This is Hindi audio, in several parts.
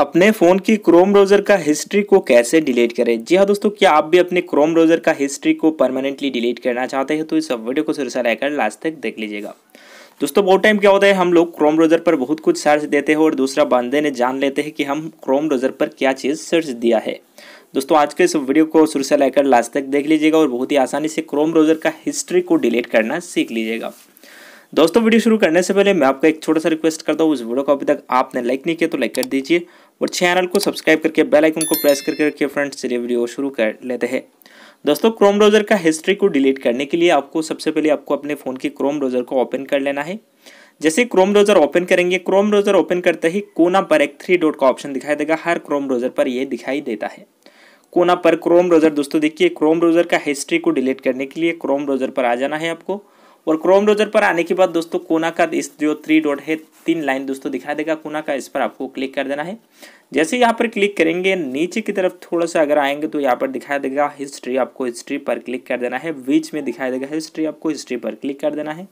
अपने फ़ोन की क्रोम ब्राउज़र का हिस्ट्री को कैसे डिलीट करें जी हाँ दोस्तों क्या आप भी अपने क्रोम ब्राउज़र का हिस्ट्री को परमानेंटली डिलीट करना चाहते हैं तो इस वीडियो को सुरसा रहकर लास्ट तक देख लीजिएगा दोस्तों बहुत टाइम क्या होता है हम लोग क्रोम ब्राउज़र पर बहुत कुछ सर्च देते हैं और दूसरा बंदे ने जान लेते हैं कि हम क्रोम ब्राउज़र पर क्या चीज़ सर्च दिया है दोस्तों आज के इस वीडियो को सुरसा लेकर लास्ट तक देख लीजिएगा और बहुत ही आसानी से क्रोम ब्राउज़र का हिस्ट्री को डिलीट करना सीख लीजिएगा दोस्तों वीडियो शुरू करने से पहले मैं आपका एक छोटा सा रिक्वेस्ट करता हूँ उस वीडियो को अभी तक आपने लाइक नहीं किया तो लाइक कर दीजिए और चैनल को सब्सक्राइब करके बेल आइकन को प्रेस करके रखिए फ्रेंड्स चलिए वीडियो शुरू कर लेते हैं दोस्तों क्रोम ब्राउज़र का हिस्ट्री को डिलीट करने के लिए आपको सबसे पहले आपको अपने फ़ोन की क्रोम ब्राउज़र को ओपन कर लेना है जैसे क्रोम ब्राउज़र ओपन करेंगे क्रोम ब्राउज़र ओपन करते ही कोना पर एक थ्री डॉट का ऑप्शन दिखाई देगा हर क्रोम ब्राउज़र पर यह दिखाई देता है कोना पर क्रोम ब्राउज़र दोस्तों देखिए क्रोम ब्राउज़र का हिस्ट्री को डिलीट करने के लिए क्रोम ब्राउज़र पर आ जाना है आपको और क्रोम ब्राउजर पर आने के बाद दोस्तों कोना का इस जो थ्री डॉट है तीन लाइन दोस्तों दिखाई देगा कोना का इस पर आपको क्लिक कर देना है जैसे यहाँ पर क्लिक करेंगे नीचे की तरफ थोड़ा सा अगर आएंगे तो यहाँ पर दिखाई देगा हिस्ट्री आपको हिस्ट्री पर क्लिक कर देना है बीच में दिखाई देगा हिस्ट्री आपको हिस्ट्री पर क्लिक कर देना है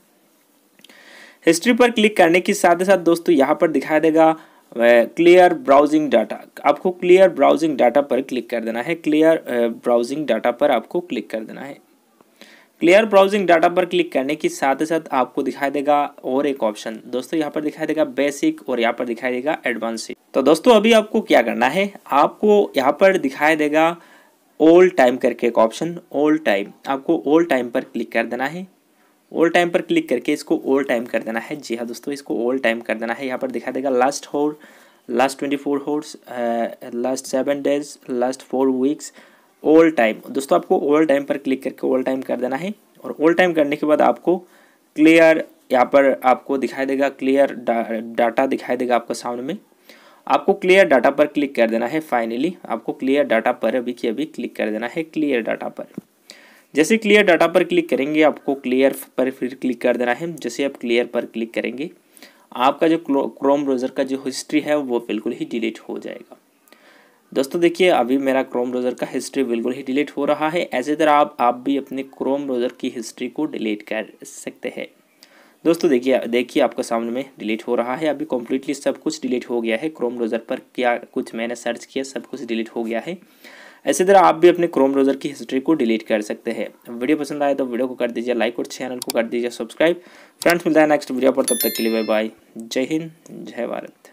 हिस्ट्री पर क्लिक करने के साथ ही साथ दोस्तों यहाँ पर दिखाई देगा क्लियर ब्राउजिंग डाटा आपको क्लियर ब्राउजिंग डाटा पर क्लिक कर देना है क्लियर ब्राउजिंग डाटा पर आपको क्लिक कर देना है क्लियर ब्राउजिंग डाटा पर क्लिक करने के साथ साथ आपको दिखाई देगा और एक ऑप्शन दोस्तों यहाँ पर दिखाई देगा बेसिक और यहाँ पर दिखाई देगा एडवांस तो दोस्तों अभी आपको क्या करना है आपको यहाँ पर दिखाई देगा ओल्ड टाइम करके एक ऑप्शन ओल्ड टाइम आपको ओल्ड टाइम पर क्लिक कर देना है ओल्ड टाइम पर क्लिक करके इसको ओल्ड टाइम कर देना है जी हाँ दोस्तों इसको ओल्ड टाइम कर देना है यहाँ पर दिखाई देगा last hour last twenty four hours last seven days last four weeks all time दोस्तों आपको ओल टाइम पर क्लिक करके ओल टाइम कर देना है और ओल टाइम करने के बाद आपको क्लियर यहाँ पर आपको दिखाई देगा क्लियर डा, डाटा दिखाई देगा आपको सामने में आपको क्लियर डाटा पर क्लिक कर देना है फाइनली आपको क्लियर डाटा पर अभी की अभी क्लिक कर देना है क्लियर डाटा पर जैसे क्लियर डाटा पर क्लिक करेंगे आपको क्लियर पर फिर क्लिक कर देना है जैसे आप क्लियर पर क्लिक करेंगे आपका जो क्रोम ब्राउज़र का जो हिस्ट्री है वो बिल्कुल ही डिलीट हो जाएगा दोस्तों देखिए अभी मेरा क्रोम ब्राउज़र का हिस्ट्री बिल्कुल ही डिलीट हो रहा है ऐसे तरह आप आप भी अपने क्रोम ब्राउज़र की हिस्ट्री को डिलीट कर सकते हैं दोस्तों देखिए देखिए आपके सामने में डिलीट हो रहा है अभी कम्प्लीटली सब कुछ डिलीट हो गया है क्रोम ब्राउज़र पर क्या कुछ मैंने सर्च किया सब कुछ डिलीट हो गया है ऐसी तरह आप भी अपने क्रोम ब्राउज़र की हिस्ट्री को डिलीट कर सकते हैं वीडियो पसंद आए तो वीडियो को कर दीजिए लाइक और चैनल को कर दीजिए सब्सक्राइब फ्रेंड्स मिलता है नेक्स्ट वीडियो पर तब तक के लिए बाय बाय जय हिंद जय भारत